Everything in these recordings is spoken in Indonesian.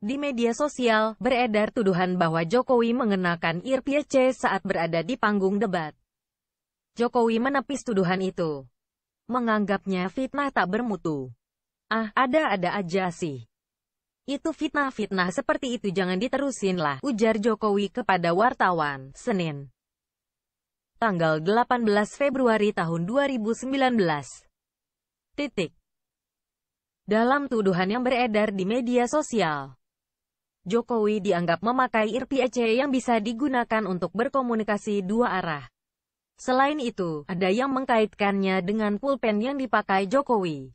Di media sosial, beredar tuduhan bahwa Jokowi mengenakan earpiece saat berada di panggung debat. Jokowi menepis tuduhan itu. Menganggapnya fitnah tak bermutu. Ah, ada-ada aja sih. Itu fitnah-fitnah seperti itu jangan diterusin lah, ujar Jokowi kepada wartawan, Senin tanggal 18 Februari tahun 2019. Titik. Dalam tuduhan yang beredar di media sosial, Jokowi dianggap memakai IRPEC yang bisa digunakan untuk berkomunikasi dua arah. Selain itu, ada yang mengkaitkannya dengan pulpen yang dipakai Jokowi.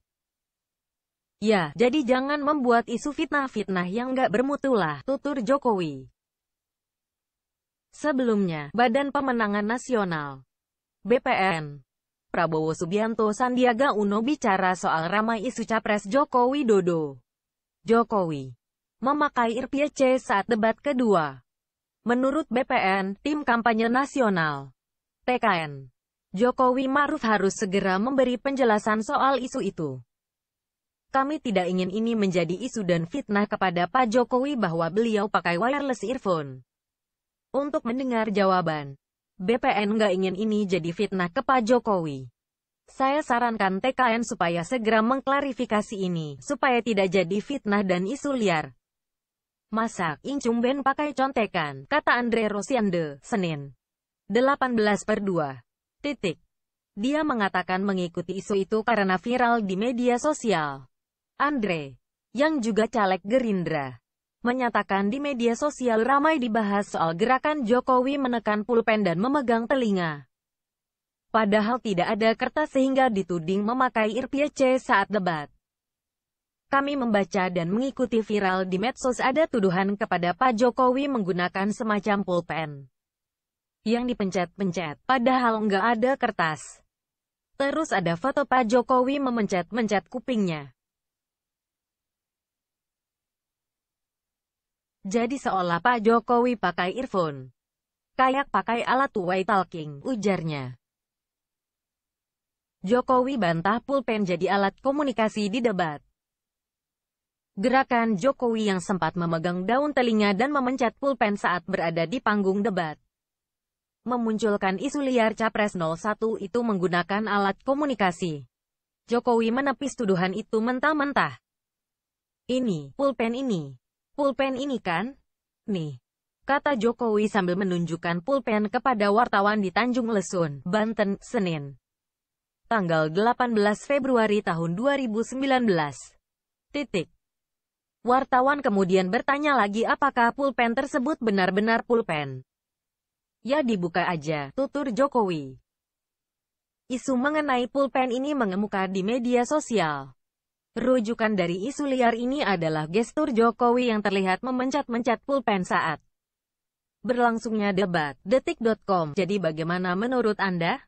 Ya, jadi jangan membuat isu fitnah-fitnah yang nggak bermutulah, tutur Jokowi. Sebelumnya, Badan Pemenangan Nasional BPN Prabowo Subianto Sandiaga Uno bicara soal ramai isu capres Jokowi Dodo. Jokowi memakai IRPC saat debat kedua. Menurut BPN, tim kampanye nasional TKN Jokowi Maruf harus segera memberi penjelasan soal isu itu. Kami tidak ingin ini menjadi isu dan fitnah kepada Pak Jokowi bahwa beliau pakai wireless earphone untuk mendengar jawaban. BPN nggak ingin ini jadi fitnah ke Pak Jokowi. Saya sarankan TKN supaya segera mengklarifikasi ini, supaya tidak jadi fitnah dan isu liar. Masak, incumben pakai contekan, kata Andre Rosiande, Senin. 18 per 2. Titik. Dia mengatakan mengikuti isu itu karena viral di media sosial. Andre, yang juga caleg Gerindra, menyatakan di media sosial ramai dibahas soal gerakan Jokowi menekan pulpen dan memegang telinga. Padahal tidak ada kertas sehingga dituding memakai irpiece saat debat. Kami membaca dan mengikuti viral di medsos ada tuduhan kepada Pak Jokowi menggunakan semacam pulpen yang dipencet-pencet, padahal nggak ada kertas. Terus ada foto Pak Jokowi memencet-mencet kupingnya. Jadi seolah Pak Jokowi pakai earphone. Kayak pakai alat way talking, ujarnya. Jokowi bantah pulpen jadi alat komunikasi di debat. Gerakan Jokowi yang sempat memegang daun telinga dan memencet pulpen saat berada di panggung debat. Memunculkan isu liar Capres 01 itu menggunakan alat komunikasi. Jokowi menepis tuduhan itu mentah-mentah. Ini, pulpen ini. Pulpen ini kan? Nih. Kata Jokowi sambil menunjukkan pulpen kepada wartawan di Tanjung Lesun, Banten, Senin. Tanggal 18 Februari tahun 2019. Titik. Wartawan kemudian bertanya lagi apakah pulpen tersebut benar-benar pulpen. Ya dibuka aja, tutur Jokowi. Isu mengenai pulpen ini mengemuka di media sosial. Rujukan dari isu liar ini adalah gestur Jokowi yang terlihat memencet-mencet pulpen saat berlangsungnya debat. Detik.com Jadi bagaimana menurut Anda?